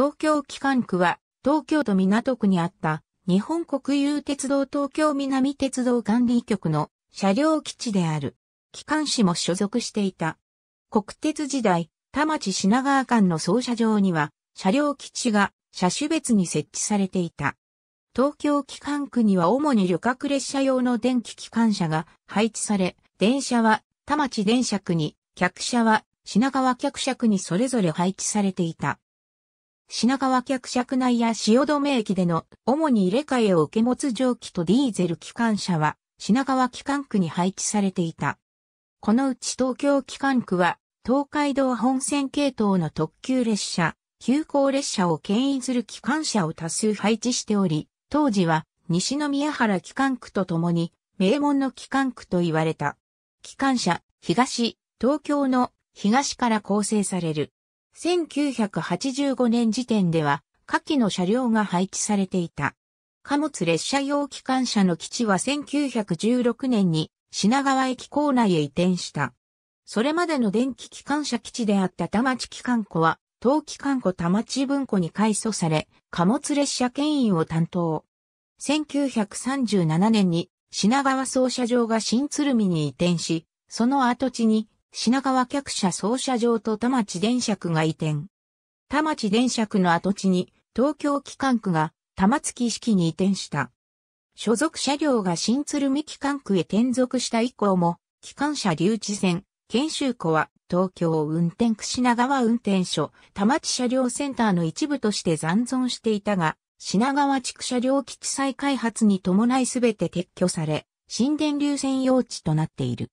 東京機関区は、東京都港区にあった、日本国有鉄道東京南鉄道管理局の車両基地である。機関士も所属していた。国鉄時代、田町品川間の操車場には、車両基地が車種別に設置されていた。東京機関区には主に旅客列車用の電気機関車が配置され、電車は田町電車区に、客車は品川客車区にそれぞれ配置されていた。品川客車区内や汐留駅での主に入れ替えを受け持つ蒸気とディーゼル機関車は品川機関区に配置されていた。このうち東京機関区は東海道本線系統の特急列車、急行列車を牽引する機関車を多数配置しており、当時は西宮原機関区とともに名門の機関区と言われた。機関車、東、東京の東から構成される。1985年時点では、下記の車両が配置されていた。貨物列車用機関車の基地は1916年に品川駅構内へ移転した。それまでの電気機関車基地であった田町機関庫は、東機関庫田町文庫に改装され、貨物列車牽引を担当。1937年に品川操車場が新鶴見に移転し、その跡地に品川客車操車場と田町電車区が移転。田町電車区の跡地に東京機関区が玉月式に移転した。所属車両が新鶴見機関区へ転属した以降も、機関車留置線、研修庫は東京運転区品川運転所、田町車両センターの一部として残存していたが、品川地区車両基地再開発に伴いすべて撤去され、新電流線用地となっている。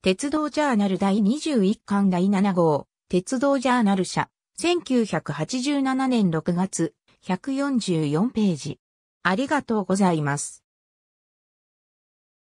鉄道ジャーナル第21巻第7号、鉄道ジャーナル社、1987年6月、144ページ。ありがとうございます。